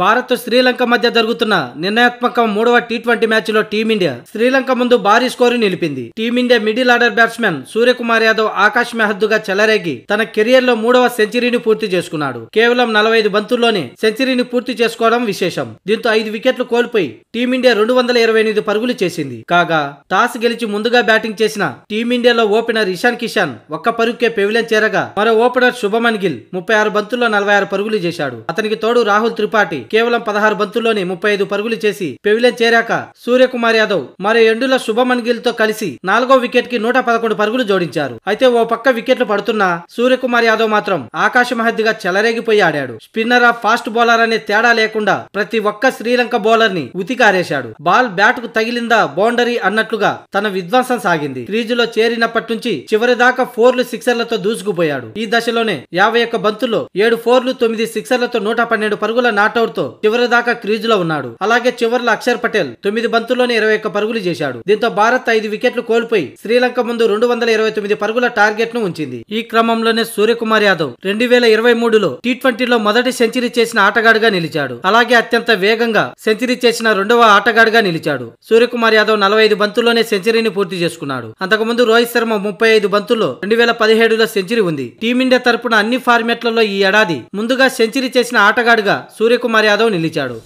భారత్ శ్రీలంక మధ్య జరుగుతున్న నిర్ణయాత్మక మూడవ టీ ట్వంటీ మ్యాచ్లో టీమిండియా శ్రీలంక ముందు భారీ స్కోరు నిలిపింది team India middle order batsmen Suryakumar Yadav ఆకాశ్ మెహద్దుగా చెలరేగి తన కెరియర్ లో మూడవ సెంచరీని పూర్తి చేసుకున్నాడు కేవలం నలభై ఐదు బంతుల్లోనే సెంచరీని పూర్తి చేసుకోవడం విశేషం దీంతో ఐదు వికెట్లు కోల్పోయి టీమిండియా రెండు వందల ఇరవై ఎనిమిది పరుగులు చేసింది కాగా టాస్ గెలిచి ముందుగా బ్యాటింగ్ చేసిన టీమిండియాలో ఓపెనర్ ఇషాన్ కిషాన్ ఒక్క పరుగుకే పెవిలియన్ చేరగా మరో ఓపెనర్ శుభమన్ గిల్ ముప్పై ఆరు బంతుల్లో నలభై ఆరు పరుగులు చేశాడు అతనికి తోడు రాహుల్ త్రిపాఠి కేవలం పదహారు బంతుల్లోనే ముప్పై ఐదు పరుగులు చేసి పెవిలెన్ చేరాక సూర్యకుమార్ యాదవ్ మరో ఎండుల శుభమన్ గిల్ తో కలిసి నాలుగో వికెట్ కి నూట పదకొండు పరుగులు జోడించారు అయితే ఓ పక్క వికెట్లు పడుతున్నా సూర్యకుమార్ యాదవ్ మాత్రం ఆకాశ మహద్దిగా చెలరేగిపోయి ఆడాడు స్పిన్నర్ ఆఫ్ ఫాస్ట్ బౌలర్ అనే తేడా లేకుండా ప్రతి ఒక్క శ్రీలంక బౌలర్ ని ఉతికారేశాడు బాల్ బ్యాట్ కు తగిలిందా బౌండరీ అన్నట్లుగా తన విధ్వంసం సాగింది లో చేరినప్పటి నుంచి చివరి దాకా ఫోర్లు సిక్సర్లతో దూసుకుపోయాడు ఈ దశలోనే యాభై ఒక్క బంతుల్లో ఏడు ఫోర్లు తొమ్మిది సిక్సర్లతో నూట పన్నెండు పరుగుల నాటౌట్ చివరి చివరిదాకా క్రీజ్ లో ఉన్నాడు అలాగే చివరిలో అక్షర్ పటేల్ తొమ్మిది బంతుల్లోనే ఇరవై ఒక్క పరుగులు చేశాడు దీంతో భారత్ ఐదు వికెట్లు కోల్పోయి శ్రీలంక ముందు రెండు వందల ఇరవై తొమ్మిది పరుగుల టార్గెట్ ను ఉంచింది ఈ క్రమంలోనే సూర్యకుమార్ యాదవ్ రెండు వేల ఇరవై మూడులో టీ ట్వంటీలో మొదటి సెంచరీ చేసిన ఆటగాడుగా నిలిచాడు అలాగే అత్యంత వేగంగా సెంచరీ చేసిన రెండవ ఆటగాడుగా నిలిచాడు సూర్యకుమార్ యాదవ్ నలభై ఐదు బంతుల్లోనే సెంచరీని పూర్తి చేసుకున్నాడు అంతకుముందు రోహిత్ శర్మ ముప్పై ఐదు బంతుల్లో రెండు వేల పదిహేడులో సెంచరీ ఉంది టీమిండియా తరపున అన్ని ఫార్మాట్లలో ఈ ఏడాది ముందుగా సెంచరీ చేసిన ఆటగాడుగా సూర్యకుమార్ యాదవ్ నిలిచాడు